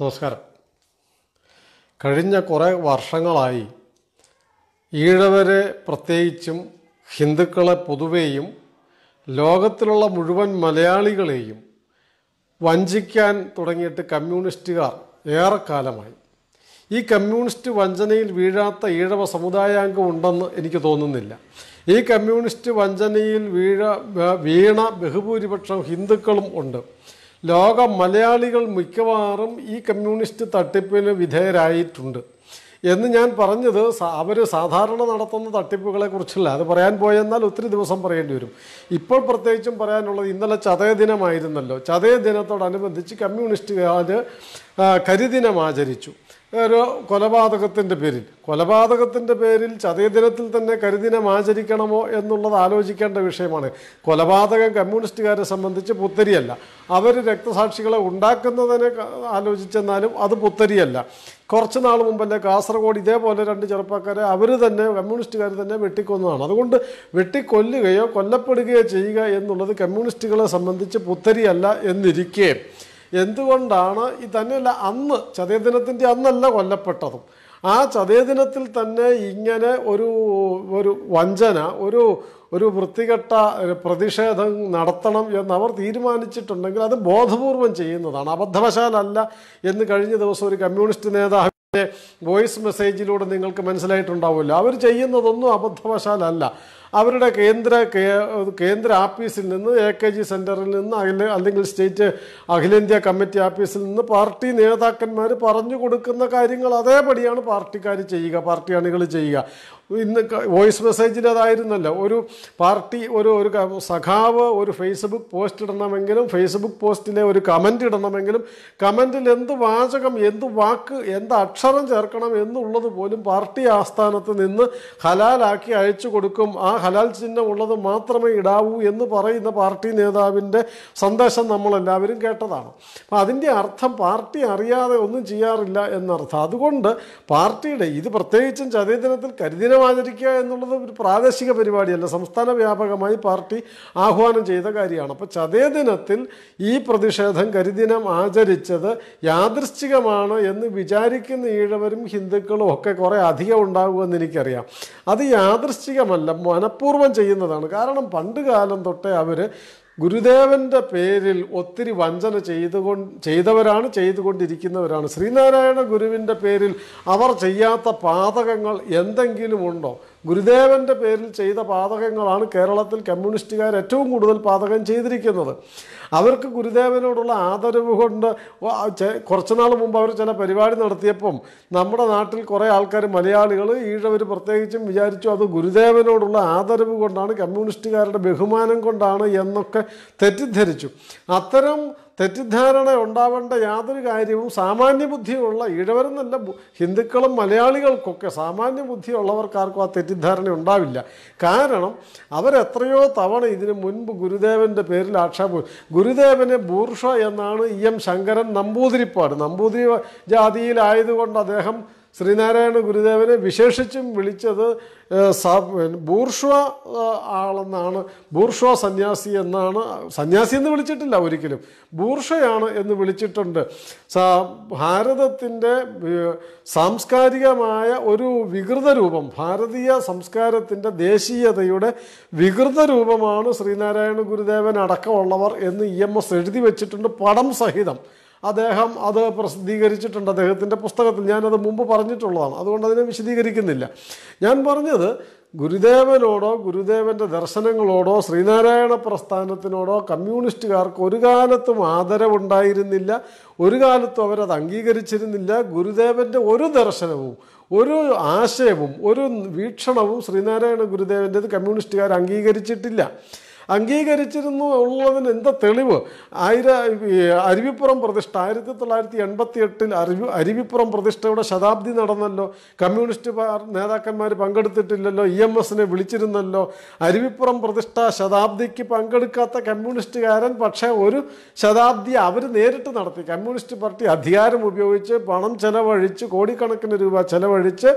നമസ്കാരം കഴിഞ്ഞ കുറേ വർഷങ്ങളായി ഈഴവരെ പ്രത്യേകിച്ചും ഹിന്ദുക്കളെ പൊതുവെയും ലോകത്തിലുള്ള മുഴുവൻ മലയാളികളെയും വഞ്ചിക്കാൻ തുടങ്ങിയിട്ട് കമ്മ്യൂണിസ്റ്റുകാർ ഏറെക്കാലമായി ഈ കമ്മ്യൂണിസ്റ്റ് വഞ്ചനയിൽ വീഴാത്ത ഈഴവ സമുദായാംഗം ഉണ്ടെന്ന് എനിക്ക് തോന്നുന്നില്ല ഈ കമ്മ്യൂണിസ്റ്റ് വഞ്ചനയിൽ വീഴ വീണ ബഹുഭൂരിപക്ഷം ഹിന്ദുക്കളും ഉണ്ട് ലോക മലയാളികൾ മിക്കവാറും ഈ കമ്മ്യൂണിസ്റ്റ് തട്ടിപ്പിന് വിധേയരായിട്ടുണ്ട് എന്ന് ഞാൻ പറഞ്ഞത് അവർ സാധാരണ നടത്തുന്ന തട്ടിപ്പുകളെക്കുറിച്ചല്ല അത് പറയാൻ പോയെന്നാൽ ഒത്തിരി ദിവസം പറയേണ്ടി വരും ഇപ്പോൾ പ്രത്യേകിച്ചും പറയാനുള്ളത് ഇന്നലെ ചതയ ദിനമായിരുന്നല്ലോ ചതയ ദിനത്തോടനുബന്ധിച്ച് കമ്മ്യൂണിസ്റ്റുകാർ കരിദിനം ആചരിച്ചു ഒരു കൊലപാതകത്തിൻ്റെ പേരിൽ കൊലപാതകത്തിൻ്റെ പേരിൽ ചതയദിനത്തിൽ തന്നെ കരിദിനം ആചരിക്കണമോ എന്നുള്ളത് ആലോചിക്കേണ്ട വിഷയമാണ് കൊലപാതകം കമ്മ്യൂണിസ്റ്റുകാരെ സംബന്ധിച്ച് പുത്തരിയല്ല അവർ രക്തസാക്ഷികളെ ഉണ്ടാക്കുന്നതിനെ ആലോചിച്ചെന്നാലും അത് പുത്തരിയല്ല കുറച്ച് നാൾ മുമ്പല്ലേ കാസർഗോഡ് ഇതേപോലെ രണ്ട് ചെറുപ്പക്കാരെ അവർ തന്നെ കമ്മ്യൂണിസ്റ്റുകാർ തന്നെ വെട്ടിക്കൊന്നതാണ് അതുകൊണ്ട് വെട്ടിക്കൊല്ലുകയോ കൊല്ലപ്പെടുകയോ ചെയ്യുക എന്നുള്ളത് കമ്മ്യൂണിസ്റ്റുകളെ സംബന്ധിച്ച് പുത്തരിയല്ല എന്നിരിക്കേ എന്തുകൊണ്ടാണ് ഈ തന്നെയല്ല അന്ന് ചതയദിനത്തിൻ്റെ അന്നല്ല കൊല്ലപ്പെട്ടതും ആ ചതയദിനത്തിൽ തന്നെ ഇങ്ങനെ ഒരു ഒരു വഞ്ചന ഒരു ഒരു വൃത്തികെട്ട പ്രതിഷേധം നടത്തണം എന്ന് അവർ തീരുമാനിച്ചിട്ടുണ്ടെങ്കിൽ അത് ബോധപൂർവം ചെയ്യുന്നതാണ് അബദ്ധവശാലല്ല എന്ന് കഴിഞ്ഞ ദിവസം ഒരു കമ്മ്യൂണിസ്റ്റ് നേതാവിൻ്റെ വോയിസ് മെസ്സേജിലൂടെ നിങ്ങൾക്ക് മനസ്സിലായിട്ടുണ്ടാവില്ല അവർ ചെയ്യുന്നതൊന്നും അബദ്ധവശാലല്ല അവരുടെ കേന്ദ്ര കേന്ദ്ര ആഫീസിൽ നിന്ന് എ കെ ജി സെൻറ്ററിൽ നിന്ന് അഖില അല്ലെങ്കിൽ സ്റ്റേറ്റ് അഖിലേന്ത്യാ കമ്മിറ്റി ആഫീസിൽ നിന്ന് പാർട്ടി നേതാക്കന്മാർ പറഞ്ഞു കൊടുക്കുന്ന കാര്യങ്ങൾ അതേപടിയാണ് പാർട്ടിക്കാർ ചെയ്യുക പാർട്ടി അണികൾ ചെയ്യുക ഇന്ന് വോയിസ് മെസ്സേജിൻ്റെതായിരുന്നല്ലോ ഒരു പാർട്ടി ഒരു ഒരു സഖാവ് ഒരു ഫേസ്ബുക്ക് പോസ്റ്റ് ഇടണമെങ്കിലും ഫേസ്ബുക്ക് പോസ്റ്റിലെ ഒരു കമൻ്റ് ഇടണമെങ്കിലും കമൻറ്റിൽ എന്ത് വാചകം എന്ത് വാക്ക് എന്ത് അക്ഷരം ചേർക്കണം എന്നുള്ളത് പോലും പാർട്ടി ആസ്ഥാനത്ത് നിന്ന് ഹലാലാക്കി അയച്ചു കൊടുക്കും ആ ഹലാൽ ചിഹ്നം ഉള്ളത് മാത്രമേ ഇടാവൂ എന്ന് പറയുന്ന പാർട്ടി നേതാവിൻ്റെ സന്ദേശം നമ്മളെല്ലാവരും കേട്ടതാണ് അപ്പം അതിൻ്റെ അർത്ഥം പാർട്ടി അറിയാതെ ഒന്നും ചെയ്യാറില്ല എന്നർത്ഥം അതുകൊണ്ട് പാർട്ടിയുടെ ഇത് പ്രത്യേകിച്ചും ചതയദിനത്തിൽ കരിദിനം ആചരിക്കുക എന്നുള്ളത് ഒരു പ്രാദേശിക പരിപാടിയല്ല സംസ്ഥാന വ്യാപകമായി പാർട്ടി ആഹ്വാനം ചെയ്ത കാര്യമാണ് അപ്പോൾ ചതയദിനത്തിൽ ഈ പ്രതിഷേധം കരിദിനം ആചരിച്ചത് യാദൃശ്ചികമാണ് എന്ന് വിചാരിക്കുന്ന ഈഴവരും ഹിന്ദുക്കളും ഒക്കെ കുറേ അധികം ഉണ്ടാകുമെന്ന് എനിക്കറിയാം അത് യാദൃശ്ചികമല്ല മന മനഃപൂർവ്വം ചെയ്യുന്നതാണ് കാരണം പണ്ട് കാലം തൊട്ടേ അവർ ഗുരുദേവൻ്റെ പേരിൽ ഒത്തിരി വഞ്ചന ചെയ്തുകൊണ്ട് ചെയ്തവരാണ് ചെയ്തുകൊണ്ടിരിക്കുന്നവരാണ് ശ്രീനാരായണ ഗുരുവിൻ്റെ പേരിൽ അവർ ചെയ്യാത്ത പാതകങ്ങൾ എന്തെങ്കിലുമുണ്ടോ ഗുരുദേവൻ്റെ പേരിൽ ചെയ്ത പാതകങ്ങളാണ് കേരളത്തിൽ കമ്മ്യൂണിസ്റ്റുകാർ ഏറ്റവും കൂടുതൽ പാതകം ചെയ്തിരിക്കുന്നത് അവർക്ക് ഗുരുദേവനോടുള്ള ആദരവ് കൊണ്ട് കുറച്ച് നാൾ മുമ്പ് അവർ ചില പരിപാടി നടത്തിയപ്പം നമ്മുടെ നാട്ടിൽ കുറേ ആൾക്കാർ മലയാളികൾ ഈഴവർ പ്രത്യേകിച്ചും വിചാരിച്ചു അത് ഗുരുദേവനോടുള്ള ആദരവ് കൊണ്ടാണ് കമ്മ്യൂണിസ്റ്റുകാരുടെ ബഹുമാനം കൊണ്ടാണ് എന്നൊക്കെ തെറ്റിദ്ധരിച്ചു അത്തരം തെറ്റിദ്ധാരണ ഉണ്ടാവേണ്ട യാതൊരു കാര്യവും സാമാന്യ ബുദ്ധിയുള്ള ഇഴവരെന്നല്ല ഹിന്ദുക്കളും മലയാളികൾക്കൊക്കെ സാമാന്യ ബുദ്ധിയുള്ളവർക്കാർക്കും ആ തെറ്റിദ്ധാരണ ഉണ്ടാവില്ല കാരണം അവരെത്രയോ തവണ ഇതിനു മുൻപ് ഗുരുദേവൻ്റെ പേരിൽ ആക്ഷേപ ഗുരുദേവനെ ബൂർഷ എന്നാണ് ഇ എം ശങ്കരൻ നമ്പൂതിരിപ്പാട് നമ്പൂതിരി ജാതിയിലായതുകൊണ്ട് അദ്ദേഹം ശ്രീനാരായണ ഗുരുദേവനെ വിശേഷിച്ചും വിളിച്ചത് ബൂർഷ്വ ആളെന്നാണ് ബൂർഷ്വ സന്യാസി എന്നാണ് സന്യാസി എന്ന് വിളിച്ചിട്ടില്ല ഒരിക്കലും ബൂർഷയാണ് എന്ന് വിളിച്ചിട്ടുണ്ട് ഭാരതത്തിൻ്റെ സാംസ്കാരികമായ ഒരു വികൃത രൂപം ഭാരതീയ സംസ്കാരത്തിൻ്റെ ദേശീയതയുടെ വികൃത രൂപമാണ് ശ്രീനാരായണ ഗുരുദേവൻ അടക്കമുള്ളവർ എന്ന് ഇ എം എസ് എഴുതി വെച്ചിട്ടുണ്ട് പടം സഹിതം അദ്ദേഹം അത് പ്രസിദ്ധീകരിച്ചിട്ടുണ്ട് അദ്ദേഹത്തിൻ്റെ പുസ്തകത്തിൽ ഞാനത് മുമ്പ് പറഞ്ഞിട്ടുള്ളതാണ് അതുകൊണ്ട് അതിനെ വിശദീകരിക്കുന്നില്ല ഞാൻ പറഞ്ഞത് ഗുരുദേവനോടോ ഗുരുദേവൻ്റെ ദർശനങ്ങളോടോ ശ്രീനാരായണ പ്രസ്ഥാനത്തിനോടോ കമ്മ്യൂണിസ്റ്റുകാർക്ക് ഒരു കാലത്തും ആദരവുണ്ടായിരുന്നില്ല ഒരു കാലത്തും അവരത് അംഗീകരിച്ചിരുന്നില്ല ഗുരുദേവൻ്റെ ഒരു ദർശനവും ഒരു ആശയവും ഒരു വീക്ഷണവും ശ്രീനാരായണ ഗുരുദേവൻ്റേത് കമ്മ്യൂണിസ്റ്റുകാർ അംഗീകരിച്ചിട്ടില്ല അംഗീകരിച്ചിരുന്നു ഉള്ളതിന് എന്താ തെളിവ് ആയിര അരുവിപ്പുറം പ്രതിഷ്ഠ ആയിരത്തി തൊള്ളായിരത്തി എൺപത്തി എട്ടിൽ അരുവി അരുവിപ്പുറം പ്രതിഷ്ഠയുടെ ശതാബ്ദി നടന്നല്ലോ കമ്മ്യൂണിസ്റ്റ് നേതാക്കന്മാർ പങ്കെടുത്തിട്ടില്ലല്ലോ ഇ എം എസിനെ വിളിച്ചിരുന്നല്ലോ അരുവിപ്പുറം പ്രതിഷ്ഠ ശതാബ്ദിക്ക് പങ്കെടുക്കാത്ത കമ്മ്യൂണിസ്റ്റുകാരൻ പക്ഷേ ഒരു ശതാബ്ദി അവർ നേരിട്ട് നടത്തി കമ്മ്യൂണിസ്റ്റ് പാർട്ടി അധികാരം ഉപയോഗിച്ച് പണം ചെലവഴിച്ച് കോടിക്കണക്കിന് രൂപ ചെലവഴിച്ച്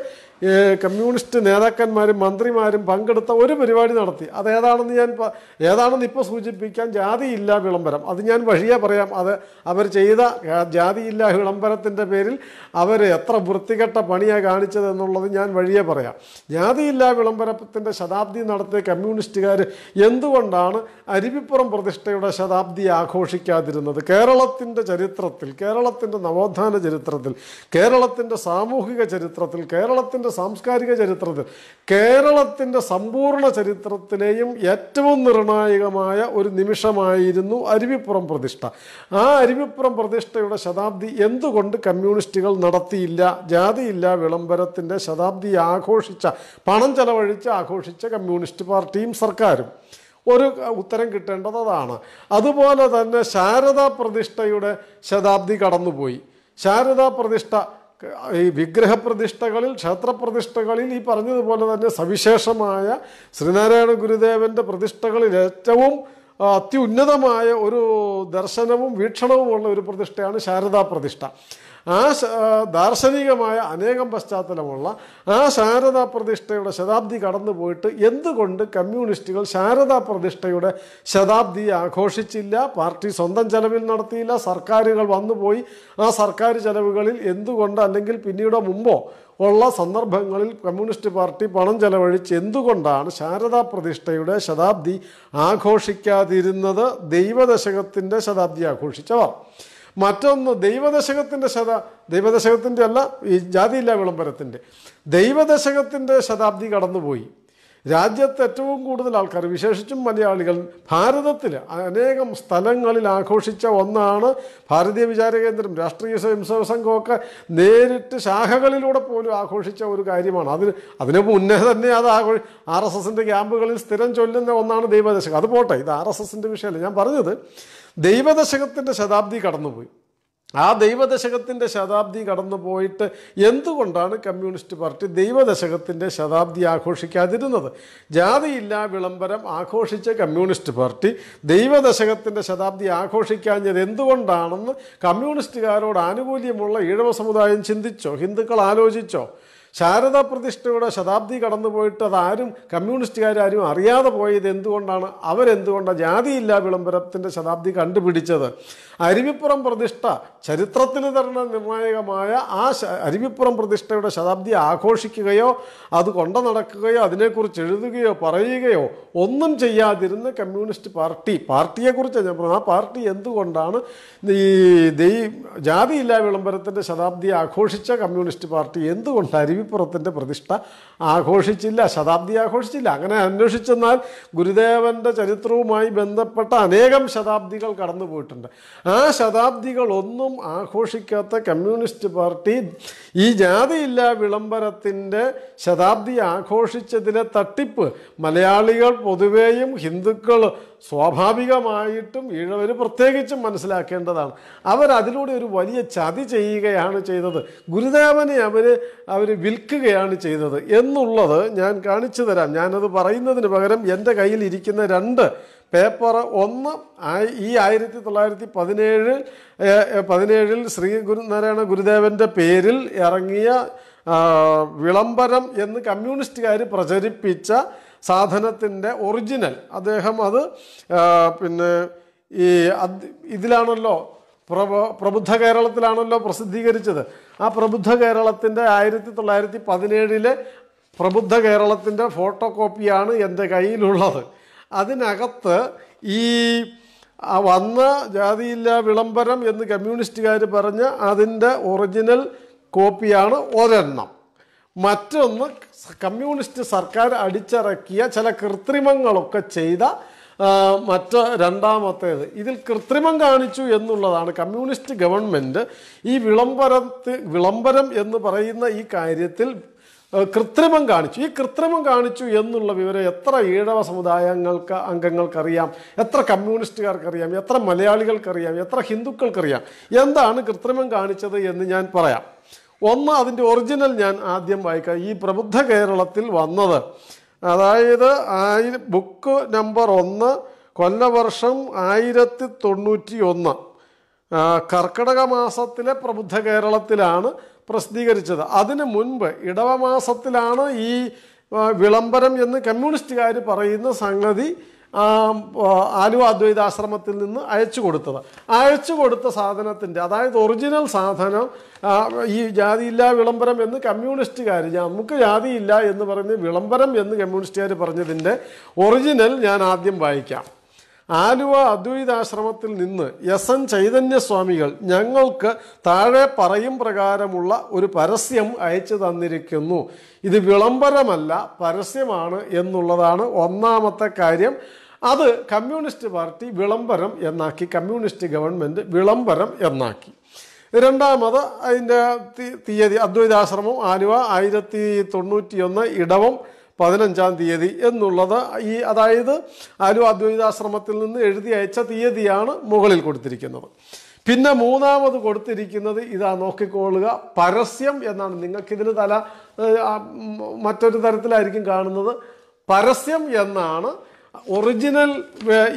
കമ്മ്യൂണിസ്റ്റ് നേതാക്കന്മാരും മന്ത്രിമാരും പങ്കെടുത്ത ഒരു പരിപാടി നടത്തി അതേതാണെന്ന് ഏതാണെന്ന് ഞാൻ ഏതാണെന്ന് ഇപ്പോൾ സൂചിപ്പിക്കാൻ ജാതിയില്ല വിളംബരം അത് ഞാൻ വഴിയേ പറയാം അത് അവർ ചെയ്ത ജാതിയില്ല വിളംബരത്തിൻ്റെ പേരിൽ അവർ എത്ര വൃത്തികെട്ട പണിയാണ് കാണിച്ചതെന്നുള്ളത് ഞാൻ വഴിയേ പറയാം ജാതിയില്ല വിളംബരത്തിൻ്റെ ശതാബ്ദി നടത്തിയ കമ്മ്യൂണിസ്റ്റുകാർ എന്തുകൊണ്ടാണ് അരുവിപ്പുറം പ്രതിഷ്ഠയുടെ ശതാബ്ദി ആഘോഷിക്കാതിരുന്നത് കേരളത്തിൻ്റെ ചരിത്രത്തിൽ കേരളത്തിൻ്റെ നവോത്ഥാന ചരിത്രത്തിൽ കേരളത്തിൻ്റെ സാമൂഹിക ചരിത്രത്തിൽ കേരളത്തിൻ്റെ കേരളത്തിൻ്റെ സാംസ്കാരിക ചരിത്രത്തിൽ കേരളത്തിൻ്റെ സമ്പൂർണ്ണ ചരിത്രത്തിലെയും ഏറ്റവും നിർണായകമായ ഒരു നിമിഷമായിരുന്നു അരുവിപ്പുറം പ്രതിഷ്ഠ ആ അരുവിപ്പുറം പ്രതിഷ്ഠയുടെ ശതാബ്ദി എന്തുകൊണ്ട് കമ്മ്യൂണിസ്റ്റുകൾ നടത്തിയില്ല ജാതിയില്ല വിളംബരത്തിൻ്റെ ശതാബ്ദി ആഘോഷിച്ച പണം ചെലവഴിച്ച് ആഘോഷിച്ച കമ്മ്യൂണിസ്റ്റ് പാർട്ടിയും സർക്കാരും ഒരു ഉത്തരം കിട്ടേണ്ടത് അതാണ് അതുപോലെ തന്നെ ശാരദാ പ്രതിഷ്ഠയുടെ ശതാബ്ദി കടന്നുപോയി ശാരദാ പ്രതിഷ്ഠ ഈ വിഗ്രഹപ്രതിഷ്ഠകളിൽ ക്ഷേത്രപ്രതിഷ്ഠകളിൽ ഈ പറഞ്ഞതുപോലെ തന്നെ സവിശേഷമായ ശ്രീനാരായണ ഗുരുദേവൻ്റെ പ്രതിഷ്ഠകളിൽ ഏറ്റവും അത്യുന്നതമായ ഒരു ദർശനവും വീക്ഷണവുമുള്ള ഒരു പ്രതിഷ്ഠയാണ് ശാരദാ പ്രതിഷ്ഠ ആ ദാർശനികമായ അനേകം പശ്ചാത്തലമുള്ള ആ ശാരദാ പ്രതിഷ്ഠയുടെ ശതാബ്ദി കടന്നു പോയിട്ട് എന്തുകൊണ്ട് കമ്മ്യൂണിസ്റ്റുകൾ ശാരദാ പ്രതിഷ്ഠയുടെ ശതാബ്ദി ആഘോഷിച്ചില്ല പാർട്ടി സ്വന്തം ചെലവിൽ നടത്തിയില്ല സർക്കാരുകൾ വന്നുപോയി ആ സർക്കാർ ചെലവുകളിൽ എന്തുകൊണ്ട് അല്ലെങ്കിൽ പിന്നീടോ മുമ്പോ ഉള്ള സന്ദർഭങ്ങളിൽ കമ്മ്യൂണിസ്റ്റ് പാർട്ടി പണം ചെലവഴിച്ച് എന്തുകൊണ്ടാണ് ശാരദാ പ്രതിഷ്ഠയുടെ ശതാബ്ദി ആഘോഷിക്കാതിരുന്നത് ദൈവദശകത്തിൻ്റെ ശതാബ്ദി ആഘോഷിച്ചവർ മറ്റൊന്ന് ദൈവദശകത്തിൻ്റെ ശത ദൈവദശകത്തിൻ്റെ അല്ല ഈ ജാതിയില്ല വിളംബരത്തിൻ്റെ ദൈവദശകത്തിൻ്റെ ശതാബ്ദി കടന്നുപോയി രാജ്യത്ത് ഏറ്റവും കൂടുതൽ ആൾക്കാർ വിശേഷിച്ചും മലയാളികൾ ഭാരതത്തിൽ അനേകം സ്ഥലങ്ങളിൽ ആഘോഷിച്ച ഒന്നാണ് ഭാരതീയ കേന്ദ്രം രാഷ്ട്രീയ സ്വയംസേവ സംഘമൊക്കെ നേരിട്ട് ശാഖകളിലൂടെ പോലും ആഘോഷിച്ച ഒരു കാര്യമാണ് അതിന് അതിന് മുന്നേ തന്നെ അത് ആഘോഷി ആർ എസ് എസിൻ്റെ ക്യാമ്പുകളിൽ സ്ഥിരം ചൊല്ലുന്ന ഒന്നാണ് ദൈവദശകം അത് പോട്ടെ ഇത് ആർ എസ് എസിൻ്റെ വിഷയമല്ല ഞാൻ പറഞ്ഞത് ദൈവദശകത്തിൻ്റെ ശതാബ്ദി കടന്നുപോയി ആ ദൈവദശകത്തിൻ്റെ ശതാബ്ദി കടന്നു പോയിട്ട് എന്തുകൊണ്ടാണ് കമ്മ്യൂണിസ്റ്റ് പാർട്ടി ദൈവദശകത്തിൻ്റെ ശതാബ്ദി ആഘോഷിക്കാതിരുന്നത് ജാതിയില്ലാ വിളംബരം ആഘോഷിച്ച കമ്മ്യൂണിസ്റ്റ് പാർട്ടി ദൈവദശകത്തിൻ്റെ ശതാബ്ദി ആഘോഷിക്കാഞ്ഞത് എന്തുകൊണ്ടാണെന്ന് കമ്മ്യൂണിസ്റ്റുകാരോട് ആനുകൂല്യമുള്ള ഈഴവ സമുദായം ചിന്തിച്ചോ ഹിന്ദുക്കൾ ആലോചിച്ചോ ശാരദാ പ്രതിഷ്ഠയുടെ ശതാബ്ദി കടന്നുപോയിട്ട് അതാരും കമ്മ്യൂണിസ്റ്റുകാരും അറിയാതെ പോയത് എന്തുകൊണ്ടാണ് അവരെന്തുകൊണ്ടാണ് ജാതിയില്ലാ വിളംബരത്തിൻ്റെ ശതാബ്ദി കണ്ടുപിടിച്ചത് അരുവിപ്പുറം പ്രതിഷ്ഠ ചരിത്രത്തിന് തന്നെ നിർണായകമായ ആ അരുവിപ്പുറം പ്രതിഷ്ഠയുടെ ശതാബ്ദി ആഘോഷിക്കുകയോ അത് കൊണ്ട നടക്കുകയോ അതിനെക്കുറിച്ച് എഴുതുകയോ പറയുകയോ ഒന്നും ചെയ്യാതിരുന്ന കമ്മ്യൂണിസ്റ്റ് പാർട്ടി പാർട്ടിയെക്കുറിച്ച് ഞാൻ പറഞ്ഞു ആ പാർട്ടി എന്തുകൊണ്ടാണ് ഈ ദൈ ജാതിയില്ല വിളംബരത്തിൻ്റെ ശതാബ്ദി ആഘോഷിച്ച കമ്മ്യൂണിസ്റ്റ് പാർട്ടി എന്തുകൊണ്ട് അരുവിപ്പുറത്തിൻ്റെ പ്രതിഷ്ഠ ആഘോഷിച്ചില്ല ശതാബ്ദി ആഘോഷിച്ചില്ല അങ്ങനെ അന്വേഷിച്ചെന്നാൽ ഗുരുദേവൻ്റെ ചരിത്രവുമായി ബന്ധപ്പെട്ട അനേകം ശതാബ്ദികൾ കടന്നു പോയിട്ടുണ്ട് ആ ശതാബ്ദികളൊന്നും ആഘോഷിക്കാത്ത കമ്മ്യൂണിസ്റ്റ് പാർട്ടി ഈ ജാതിയില്ല വിളംബരത്തിൻ്റെ ശതാബ്ദി ആഘോഷിച്ചതിലെ തട്ടിപ്പ് മലയാളികൾ പൊതുവേയും ഹിന്ദുക്കൾ സ്വാഭാവികമായിട്ടും ഈഴവർ പ്രത്യേകിച്ചും മനസ്സിലാക്കേണ്ടതാണ് അവരതിലൂടെ ഒരു വലിയ ചതി ചെയ്യുകയാണ് ചെയ്തത് ഗുരുദേവനെ അവർ അവർ വിൽക്കുകയാണ് ചെയ്തത് എന്നുള്ളത് ഞാൻ കാണിച്ചു തരാം ഞാനത് പറയുന്നതിന് പകരം എൻ്റെ കയ്യിൽ ഇരിക്കുന്ന രണ്ട് പേപ്പർ ഒന്ന് ഈ ആയിരത്തി തൊള്ളായിരത്തി പതിനേഴ് പതിനേഴിൽ ശ്രീ ഗുരുനാരായണ ഗുരുദേവൻ്റെ പേരിൽ ഇറങ്ങിയ വിളംബരം എന്ന് കമ്മ്യൂണിസ്റ്റുകാർ പ്രചരിപ്പിച്ച സാധനത്തിൻ്റെ ഒറിജിനൽ അദ്ദേഹം അത് പിന്നെ ഈ ഇതിലാണല്ലോ പ്രബ പ്രബുദ്ധ കേരളത്തിലാണല്ലോ പ്രസിദ്ധീകരിച്ചത് ആ പ്രബുദ്ധ കേരളത്തിൻ്റെ ആയിരത്തി തൊള്ളായിരത്തി പതിനേഴിലെ പ്രബുദ്ധ കേരളത്തിൻ്റെ ഫോട്ടോ കോപ്പിയാണ് എൻ്റെ കയ്യിലുള്ളത് അതിനകത്ത് ഈ വന്ന ജാതിയില്ല വിളംബരം എന്ന് കമ്മ്യൂണിസ്റ്റുകാർ പറഞ്ഞ് അതിൻ്റെ ഒറിജിനൽ കോപ്പിയാണ് ഒരെണ്ണം മറ്റൊന്ന് കമ്മ്യൂണിസ്റ്റ് സർക്കാർ അടിച്ചിറക്കിയ ചില കൃത്രിമങ്ങളൊക്കെ ചെയ്ത മറ്റ് രണ്ടാമത്തേത് ഇതിൽ കൃത്രിമം കാണിച്ചു എന്നുള്ളതാണ് കമ്മ്യൂണിസ്റ്റ് ഗവൺമെൻറ് ഈ വിളംബരത്തിൽ വിളംബരം എന്ന് പറയുന്ന ഈ കാര്യത്തിൽ കൃത്രിമം കാണിച്ചു ഈ കൃത്രിമം കാണിച്ചു എന്നുള്ള വിവരം എത്ര ഈഴവ സമുദായങ്ങൾക്ക് അംഗങ്ങൾക്കറിയാം എത്ര കമ്മ്യൂണിസ്റ്റുകാർക്കറിയാം എത്ര മലയാളികൾക്കറിയാം എത്ര ഹിന്ദുക്കൾക്കറിയാം എന്താണ് കൃത്രിമം കാണിച്ചത് എന്ന് ഞാൻ പറയാം ഒന്ന് അതിൻ്റെ ഒറിജിനൽ ഞാൻ ആദ്യം വായിക്കാം ഈ പ്രബുദ്ധ കേരളത്തിൽ വന്നത് അതായത് ആയിര ബുക്ക് നമ്പർ ഒന്ന് കൊല്ലവർഷം ആയിരത്തി തൊണ്ണൂറ്റി ഒന്ന് കർക്കിടക മാസത്തിലെ പ്രബുദ്ധ കേരളത്തിലാണ് പ്രസിദ്ധീകരിച്ചത് അതിന് മുൻപ് ഇടവമാസത്തിലാണ് ഈ വിളംബരം എന്ന് കമ്മ്യൂണിസ്റ്റുകാർ പറയുന്ന സംഗതി ആലുവ അദ്വൈതാശ്രമത്തിൽ നിന്ന് അയച്ചു കൊടുത്തത് അയച്ചു കൊടുത്ത സാധനത്തിൻ്റെ അതായത് ഒറിജിനൽ സാധനം ഈ ജാതിയില്ല വിളംബരം എന്ന് കമ്മ്യൂണിസ്റ്റുകാർ നമുക്ക് ജാതിയില്ല എന്ന് പറയുന്ന വിളംബരം എന്ന് കമ്മ്യൂണിസ്റ്റുകാർ പറഞ്ഞതിൻ്റെ ഒറിജിനൽ ഞാൻ ആദ്യം വായിക്കാം ആലുവ അദ്വൈതാശ്രമത്തിൽ നിന്ന് എസ് എൻ ചൈതന്യസ്വാമികൾ ഞങ്ങൾക്ക് താഴെ പറയും പ്രകാരമുള്ള ഒരു പരസ്യം അയച്ചു തന്നിരിക്കുന്നു ഇത് വിളംബരമല്ല പരസ്യമാണ് എന്നുള്ളതാണ് ഒന്നാമത്തെ കാര്യം അത് കമ്മ്യൂണിസ്റ്റ് പാർട്ടി വിളംബരം എന്നാക്കി കമ്മ്യൂണിസ്റ്റ് ഗവൺമെൻറ് വിളംബരം എന്നാക്കി രണ്ടാമത് അതിൻ്റെ തീയതി അദ്വൈതാശ്രമം ആലുവ ആയിരത്തി തൊണ്ണൂറ്റിയൊന്ന് ഇടവം പതിനഞ്ചാം തീയതി എന്നുള്ളത് ഈ അതായത് ആലു അദ്വൈതാശ്രമത്തിൽ നിന്ന് എഴുതി അയച്ച തീയതിയാണ് മുകളിൽ കൊടുത്തിരിക്കുന്നത് പിന്നെ മൂന്നാമത് കൊടുത്തിരിക്കുന്നത് ഇതാ നോക്കിക്കൊള്ളുക പരസ്യം എന്നാണ് നിങ്ങൾക്കിതിന് തല മറ്റൊരു തരത്തിലായിരിക്കും കാണുന്നത് പരസ്യം എന്നാണ് ഒറിജിനൽ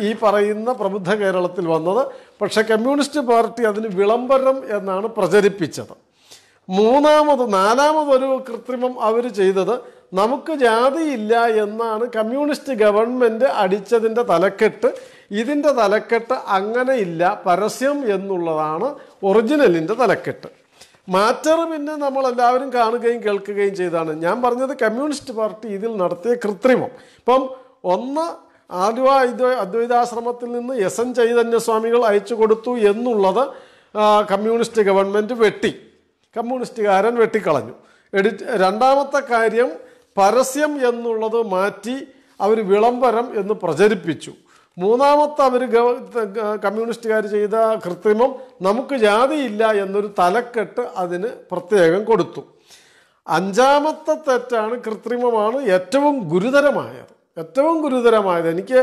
ഈ പറയുന്ന പ്രബുദ്ധ കേരളത്തിൽ വന്നത് പക്ഷെ കമ്മ്യൂണിസ്റ്റ് പാർട്ടി അതിന് വിളംബരം എന്നാണ് പ്രചരിപ്പിച്ചത് മൂന്നാമത് നാലാമതൊരു കൃത്രിമം അവർ ചെയ്തത് നമുക്ക് ജാതിയില്ല എന്നാണ് കമ്മ്യൂണിസ്റ്റ് ഗവൺമെൻറ് അടിച്ചതിൻ്റെ തലക്കെട്ട് ഇതിൻ്റെ തലക്കെട്ട് അങ്ങനെ ഇല്ല പരസ്യം എന്നുള്ളതാണ് ഒറിജിനലിൻ്റെ തലക്കെട്ട് മാറ്റർ പിന്നെ നമ്മളെല്ലാവരും കാണുകയും കേൾക്കുകയും ചെയ്താണ് ഞാൻ പറഞ്ഞത് കമ്മ്യൂണിസ്റ്റ് പാർട്ടി ഇതിൽ നടത്തിയ കൃത്രിമം ഇപ്പം ഒന്ന് ആലുവ അദ്വൈതാശ്രമത്തിൽ നിന്ന് എസ് എൻ ചൈതന്യസ്വാമികൾ അയച്ചു കൊടുത്തു എന്നുള്ളത് കമ്മ്യൂണിസ്റ്റ് ഗവൺമെൻറ് വെട്ടി കമ്മ്യൂണിസ്റ്റുകാരൻ വെട്ടിക്കളഞ്ഞു എഡിറ്റ് രണ്ടാമത്തെ കാര്യം പരസ്യം എന്നുള്ളത് മാറ്റി അവർ വിളംബരം എന്ന് പ്രചരിപ്പിച്ചു മൂന്നാമത്തെ അവർ കമ്മ്യൂണിസ്റ്റുകാർ ചെയ്ത കൃത്രിമം നമുക്ക് ജാതിയില്ല എന്നൊരു തലക്കെട്ട് അതിന് പ്രത്യേകം കൊടുത്തു അഞ്ചാമത്തെ തെറ്റാണ് കൃത്രിമമാണ് ഏറ്റവും ഗുരുതരമായത് ഏറ്റവും ഗുരുതരമായത് എനിക്ക്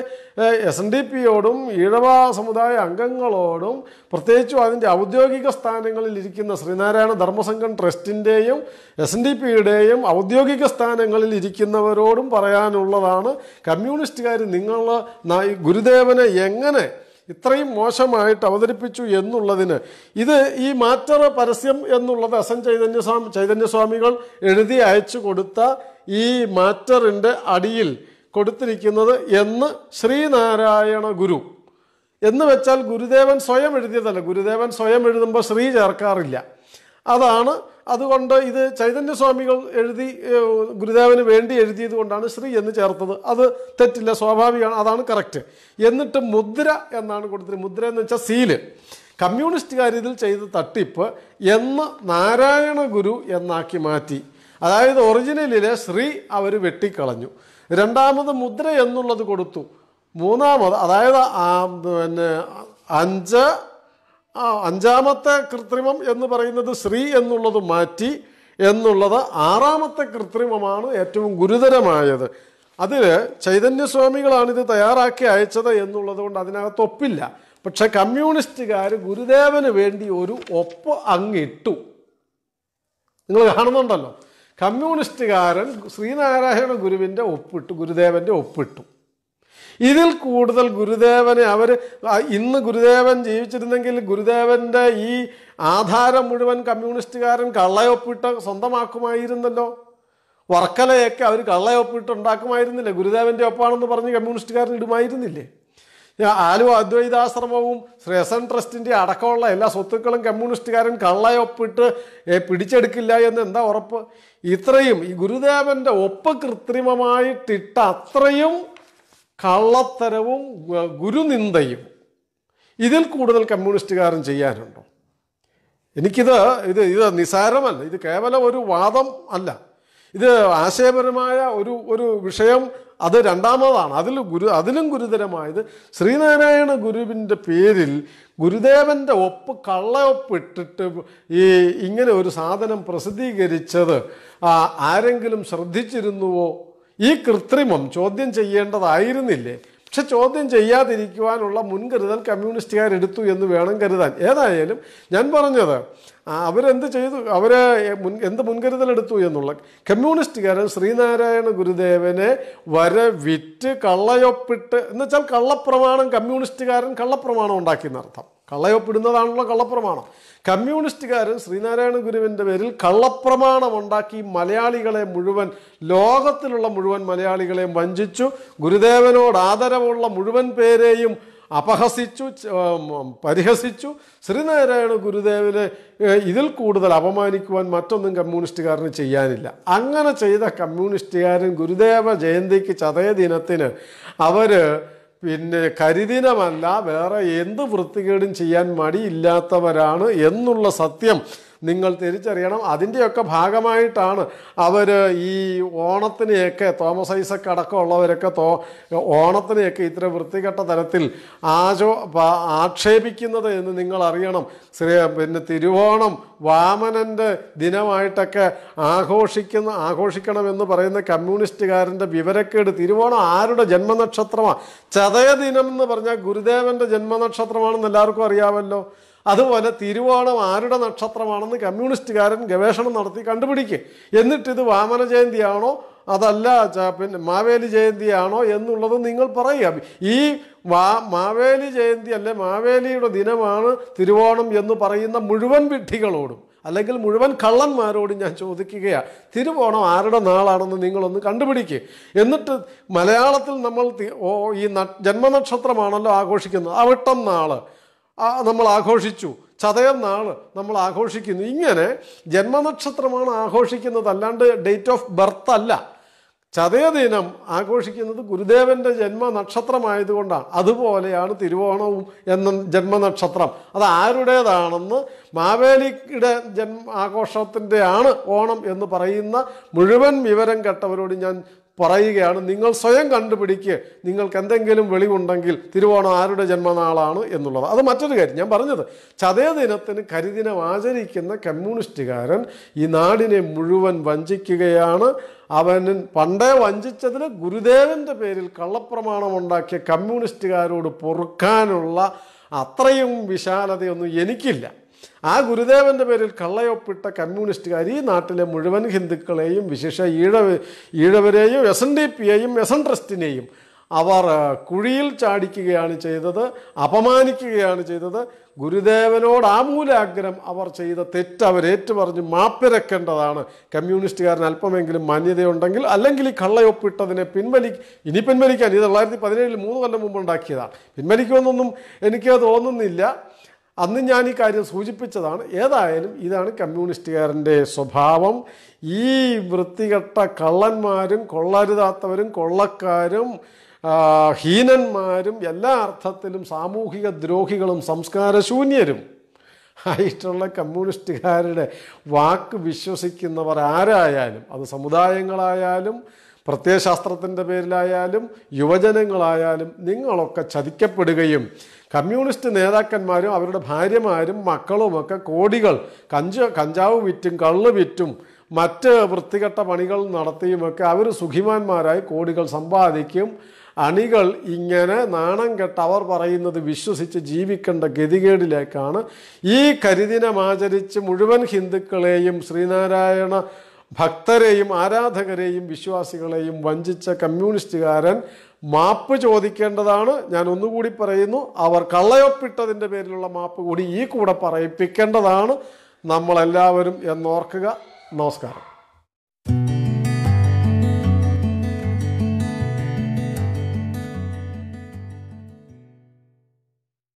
എസ് എൻ ഡി പിയോടും ഈഴവ സമുദായ അംഗങ്ങളോടും പ്രത്യേകിച്ചും അതിൻ്റെ ഔദ്യോഗിക സ്ഥാനങ്ങളിൽ ഇരിക്കുന്ന ശ്രീനാരായണ ധർമ്മസംഘം ട്രസ്റ്റിൻ്റെയും എസ് എൻ ഡി പിയുടെയും ഔദ്യോഗിക സ്ഥാനങ്ങളിൽ ഇരിക്കുന്നവരോടും പറയാനുള്ളതാണ് കമ്മ്യൂണിസ്റ്റുകാർ നിങ്ങൾ ഗുരുദേവനെ എങ്ങനെ ഇത്രയും മോശമായിട്ട് അവതരിപ്പിച്ചു എന്നുള്ളതിന് ഇത് ഈ മാറ്റർ പരസ്യം എന്നുള്ളത് അസൻ ചൈതന്യസ്വാമി ചൈതന്യസ്വാമികൾ എഴുതി അയച്ചു കൊടുത്ത ഈ മാറ്ററിൻ്റെ അടിയിൽ കൊടുത്തിരിക്കുന്നത് എന്ന് ശ്രീനാരായണ ഗുരു എന്ന് വെച്ചാൽ ഗുരുദേവൻ സ്വയം എഴുതിയതല്ല ഗുരുദേവൻ സ്വയം എഴുതുമ്പോൾ ശ്രീ ചേർക്കാറില്ല അതാണ് അതുകൊണ്ട് ഇത് ചൈതന്യസ്വാമികൾ എഴുതി ഗുരുദേവന് വേണ്ടി എഴുതിയത് കൊണ്ടാണ് ശ്രീ എന്ന് ചേർത്തത് അത് തെറ്റില്ല സ്വാഭാവികമാണ് അതാണ് കറക്റ്റ് എന്നിട്ട് മുദ്ര എന്നാണ് കൊടുത്തത് മുദ്ര എന്ന് വെച്ചാൽ സീല് കമ്മ്യൂണിസ്റ്റുകാർ ഇതിൽ ചെയ്ത തട്ടിപ്പ് എന്ന് നാരായണ ഗുരു എന്നാക്കി മാറ്റി അതായത് ഒറിജിനലിലെ ശ്രീ അവർ വെട്ടിക്കളഞ്ഞു രണ്ടാമത് മുദ്ര എന്നുള്ളത് കൊടുത്തു മൂന്നാമത് അതായത് പിന്നെ അഞ്ച് അഞ്ചാമത്തെ കൃത്രിമം എന്ന് പറയുന്നത് ശ്രീ എന്നുള്ളത് മാറ്റി എന്നുള്ളത് ആറാമത്തെ കൃത്രിമമാണ് ഏറ്റവും ഗുരുതരമായത് അതിൽ ചൈതന്യസ്വാമികളാണിത് ഇത് തയ്യാറാക്കി അയച്ചത് എന്നുള്ളത് കൊണ്ട് അതിനകത്ത് ഒപ്പില്ല പക്ഷെ കമ്മ്യൂണിസ്റ്റുകാർ ഗുരുദേവന് വേണ്ടി ഒരു ഒപ്പ് അങ്ങിട്ടു നിങ്ങൾ കാണുന്നുണ്ടല്ലോ കമ്മ്യൂണിസ്റ്റുകാരൻ ശ്രീനാരായണ ഗുരുവിൻ്റെ ഒപ്പിട്ടു ഗുരുദേവൻ്റെ ഒപ്പിട്ടു ഇതിൽ കൂടുതൽ ഗുരുദേവനെ അവർ ഇന്ന് ഗുരുദേവൻ ജീവിച്ചിരുന്നെങ്കിൽ ഗുരുദേവൻ്റെ ഈ ആധാരം മുഴുവൻ കമ്മ്യൂണിസ്റ്റുകാരൻ കള്ളയൊപ്പിട്ട് സ്വന്തമാക്കുമായിരുന്നല്ലോ വർക്കലയൊക്കെ അവർ കള്ളയൊപ്പിട്ട് ഉണ്ടാക്കുമായിരുന്നില്ലേ ഗുരുദേവൻ്റെ ഒപ്പാണെന്ന് പറഞ്ഞ് കമ്മ്യൂണിസ്റ്റുകാരൻ ഇടുമായിരുന്നില്ലേ ആലു അദ്വൈതാശ്രമവും ശ്രീസൺ ട്രസ്റ്റിൻ്റെ അടക്കമുള്ള എല്ലാ സ്വത്തുക്കളും കമ്മ്യൂണിസ്റ്റുകാരൻ കള്ളയൊപ്പിട്ട് പിടിച്ചെടുക്കില്ല എന്ന് എന്താ ഉറപ്പ് ഇത്രയും ഈ ഗുരുദേവൻ്റെ ഒപ്പ് കൃത്രിമമായിട്ടിട്ട അത്രയും കള്ളത്തരവും ഗുരുനിന്ദയും ഇതിൽ കൂടുതൽ കമ്മ്യൂണിസ്റ്റുകാരൻ ചെയ്യാനുണ്ടോ എനിക്കിത് ഇത് ഇത് നിസാരമല്ല ഇത് കേവലം ഒരു വാദം അല്ല ഇത് ആശയപരമായ ഒരു ഒരു വിഷയം അത് രണ്ടാമതാണ് അതിൽ ഗുരു അതിലും ഗുരുതരമായത് ശ്രീനാരായണ ഗുരുവിൻ്റെ പേരിൽ ഗുരുദേവൻ്റെ ഒപ്പ് കള്ളയൊപ്പിട്ടിട്ട് ഈ ഇങ്ങനെ ഒരു സാധനം പ്രസിദ്ധീകരിച്ചത് ആരെങ്കിലും ശ്രദ്ധിച്ചിരുന്നുവോ ഈ കൃത്രിമം ചോദ്യം ചെയ്യേണ്ടതായിരുന്നില്ലേ പക്ഷെ ചോദ്യം ചെയ്യാതിരിക്കുവാനുള്ള മുൻകരുതൽ എടുത്തു എന്ന് വേണം കരുതാൻ ഏതായാലും ഞാൻ പറഞ്ഞത് അവരെന്ത് ചെയ്തു അവർ മുൻ എന്ത് മുൻകരുതലെടുത്തു എന്നുള്ള കമ്മ്യൂണിസ്റ്റുകാരൻ ശ്രീനാരായണ ഗുരുദേവനെ വരെ വിറ്റ് കള്ളയൊപ്പിട്ട് എന്നുവെച്ചാൽ കള്ളപ്രമാണം കമ്മ്യൂണിസ്റ്റുകാരൻ കള്ളപ്രമാണം ഉണ്ടാക്കി എന്നർത്ഥം കളയപ്പെടുന്നതാണല്ലോ കള്ളപ്രമാണം കമ്മ്യൂണിസ്റ്റുകാർ ശ്രീനാരായണ ഗുരുവിൻ്റെ പേരിൽ കള്ളപ്രമാണം ഉണ്ടാക്കി മലയാളികളെ മുഴുവൻ ലോകത്തിലുള്ള മുഴുവൻ മലയാളികളെയും വഞ്ചിച്ചു ഗുരുദേവനോട് ആദരവുള്ള മുഴുവൻ പേരെയും അപഹസിച്ചു പരിഹസിച്ചു ശ്രീനാരായണ ഗുരുദേവനെ ഇതിൽ കൂടുതൽ അപമാനിക്കുവാൻ മറ്റൊന്നും കമ്മ്യൂണിസ്റ്റുകാരന് ചെയ്യാനില്ല അങ്ങനെ ചെയ്ത കമ്മ്യൂണിസ്റ്റുകാരൻ ഗുരുദേവ ജയന്തിക്ക് ചതയ ദിനത്തിന് അവർ പിന്നെ കരിദിനമല്ല വേറെ എന്ത് വൃത്തികേടും ചെയ്യാൻ മടിയില്ലാത്തവരാണ് എന്നുള്ള സത്യം നിങ്ങൾ തിരിച്ചറിയണം അതിൻ്റെയൊക്കെ ഭാഗമായിട്ടാണ് അവർ ഈ ഓണത്തിനെയൊക്കെ തോമസ് ഐസക് അടക്കമുള്ളവരൊക്കെ തോ ഓണത്തിനെയൊക്കെ ഇത്ര വൃത്തികെട്ട തരത്തിൽ ആചോ ആക്ഷേപിക്കുന്നത് എന്ന് നിങ്ങൾ അറിയണം ശ്രീ പിന്നെ തിരുവോണം വാമനൻ്റെ ദിനമായിട്ടൊക്കെ ആഘോഷിക്കുന്ന ആഘോഷിക്കണമെന്ന് പറയുന്ന കമ്മ്യൂണിസ്റ്റുകാരൻ്റെ വിവരക്കേട് തിരുവോണം ആരുടെ ജന്മനക്ഷത്രമാണ് ചതയ ദിനം എന്ന് പറഞ്ഞാൽ ഗുരുദേവൻ്റെ ജന്മനക്ഷത്രമാണെന്ന് എല്ലാവർക്കും അറിയാമല്ലോ അതുപോലെ തിരുവോണം ആരുടെ നക്ഷത്രമാണെന്ന് കമ്മ്യൂണിസ്റ്റുകാരൻ ഗവേഷണം നടത്തി കണ്ടുപിടിക്കുക എന്നിട്ടിത് വാമന ജയന്തിയാണോ അതല്ല പിന്നെ മാവേലി ജയന്തിയാണോ എന്നുള്ളത് നിങ്ങൾ പറയുക ഈ വാ മാവേലി ജയന്തി അല്ലെ മാവേലിയുടെ ദിനമാണ് തിരുവോണം എന്ന് പറയുന്ന മുഴുവൻ വിഡ്ഢികളോടും അല്ലെങ്കിൽ മുഴുവൻ കള്ളന്മാരോടും ഞാൻ ചോദിക്കുകയാണ് തിരുവോണം ആരുടെ നാളാണെന്ന് നിങ്ങളൊന്ന് കണ്ടുപിടിക്കുക എന്നിട്ട് മലയാളത്തിൽ നമ്മൾ ഓ ഈ ജന്മനക്ഷത്രമാണല്ലോ ആഘോഷിക്കുന്നത് അവിട്ടം നാള് ആ നമ്മൾ ആഘോഷിച്ചു ചതയം നാള് നമ്മൾ ആഘോഷിക്കുന്നു ഇങ്ങനെ ജന്മനക്ഷത്രമാണ് ആഘോഷിക്കുന്നത് അല്ലാണ്ട് ഡേറ്റ് ഓഫ് ബർത്ത് അല്ല ചതയ ദിനം ആഘോഷിക്കുന്നത് ഗുരുദേവൻ്റെ ജന്മനക്ഷത്രമായതുകൊണ്ടാണ് അതുപോലെയാണ് തിരുവോണവും എന്ന ജന്മനക്ഷത്രം അത് ആരുടേതാണെന്ന് മാവേലിയുടെ ജന്മ ആഘോഷത്തിൻ്റെ ആണ് ഓണം എന്ന് പറയുന്ന മുഴുവൻ വിവരം കേട്ടവരോട് ഞാൻ പറയുകയാണ് നിങ്ങൾ സ്വയം കണ്ടുപിടിക്കുക നിങ്ങൾക്ക് എന്തെങ്കിലും വെളിവുണ്ടെങ്കിൽ തിരുവോണം ആരുടെ ജന്മനാളാണ് എന്നുള്ളത് അത് മറ്റൊരു കാര്യം ഞാൻ പറഞ്ഞത് ചതയ ദിനത്തിന് കരിദിനം ആചരിക്കുന്ന കമ്മ്യൂണിസ്റ്റുകാരൻ ഈ നാടിനെ മുഴുവൻ വഞ്ചിക്കുകയാണ് അവന് പണ്ടേ വഞ്ചിച്ചതിന് ഗുരുദേവൻ്റെ പേരിൽ കള്ളപ്രമാണമുണ്ടാക്കിയ കമ്മ്യൂണിസ്റ്റുകാരോട് പൊറുക്കാനുള്ള അത്രയും വിശാലതയൊന്നും എനിക്കില്ല ആ ഗുരുദേവൻ്റെ പേരിൽ കള്ളയൊപ്പിട്ട കമ്മ്യൂണിസ്റ്റുകാർ ഈ നാട്ടിലെ മുഴുവൻ ഹിന്ദുക്കളെയും വിശേഷ ഈഴവ ഈഴവരെയും എസ് എൻ ഡി പിയെയും എസ് എൻ ട്രസ്റ്റിനെയും അവർ കുഴിയിൽ ചാടിക്കുകയാണ് ചെയ്തത് അപമാനിക്കുകയാണ് ചെയ്തത് ഗുരുദേവനോട് ആമൂലാഗ്രഹം അവർ ചെയ്ത തെറ്റ് അവരേറ്റു പറഞ്ഞ് മാപ്പിരക്കേണ്ടതാണ് കമ്മ്യൂണിസ്റ്റുകാരൻ അല്പമെങ്കിലും മാന്യതയുണ്ടെങ്കിൽ അല്ലെങ്കിൽ ഈ കള്ളയൊപ്പിട്ടതിനെ പിൻവലി ഇനി പിൻവലിക്കാൻ ഇത് തൊള്ളായിരത്തി പതിനേഴിൽ മൂന്ന് കൊല്ലം മുമ്പ് ഉണ്ടാക്കിയതാണ് പിൻവലിക്കുമെന്നൊന്നും എനിക്ക് തോന്നുന്നില്ല അന്ന് ഞാൻ ഈ കാര്യം സൂചിപ്പിച്ചതാണ് ഏതായാലും ഇതാണ് കമ്മ്യൂണിസ്റ്റുകാരൻ്റെ സ്വഭാവം ഈ വൃത്തികെട്ട കള്ളന്മാരും കൊള്ളരുതാത്തവരും കൊള്ളക്കാരും ഹീനന്മാരും എല്ലാ അർത്ഥത്തിലും സാമൂഹിക ദ്രോഹികളും സംസ്കാരശൂന്യരും ആയിട്ടുള്ള കമ്മ്യൂണിസ്റ്റുകാരുടെ വാക്ക് വിശ്വസിക്കുന്നവർ ആരായാലും അത് സമുദായങ്ങളായാലും പ്രത്യയശാസ്ത്രത്തിൻ്റെ പേരിലായാലും യുവജനങ്ങളായാലും നിങ്ങളൊക്കെ ചതിക്കപ്പെടുകയും കമ്മ്യൂണിസ്റ്റ് നേതാക്കന്മാരും അവരുടെ ഭാര്യമാരും മക്കളുമൊക്കെ കോടികൾ കഞ്ച കഞ്ചാവ് വിറ്റും കള്ള് വിറ്റും മറ്റ് വൃത്തികെട്ട പണികൾ നടത്തിയുമൊക്കെ അവർ സുഖിമാന്മാരായി കോടികൾ സമ്പാദിക്കും അണികൾ ഇങ്ങനെ നാണം കെട്ട് അവർ പറയുന്നത് വിശ്വസിച്ച് ജീവിക്കേണ്ട ഗതികേടിലേക്കാണ് ഈ കരിദിനമാചരിച്ച് മുഴുവൻ ഹിന്ദുക്കളെയും ശ്രീനാരായണ ഭക്തരെയും ആരാധകരെയും വിശ്വാസികളെയും വഞ്ചിച്ച കമ്മ്യൂണിസ്റ്റുകാരൻ മാപ്പ് ചോദിക്കേണ്ടതാണ് ഞാൻ ഒന്നുകൂടി പറയുന്നു അവർ കള്ളയൊപ്പിട്ടതിൻ്റെ പേരിലുള്ള മാപ്പ് കൂടി ഈ കൂടെ പറയിപ്പിക്കേണ്ടതാണ് നമ്മളെല്ലാവരും എന്നോർക്കുക നമസ്കാരം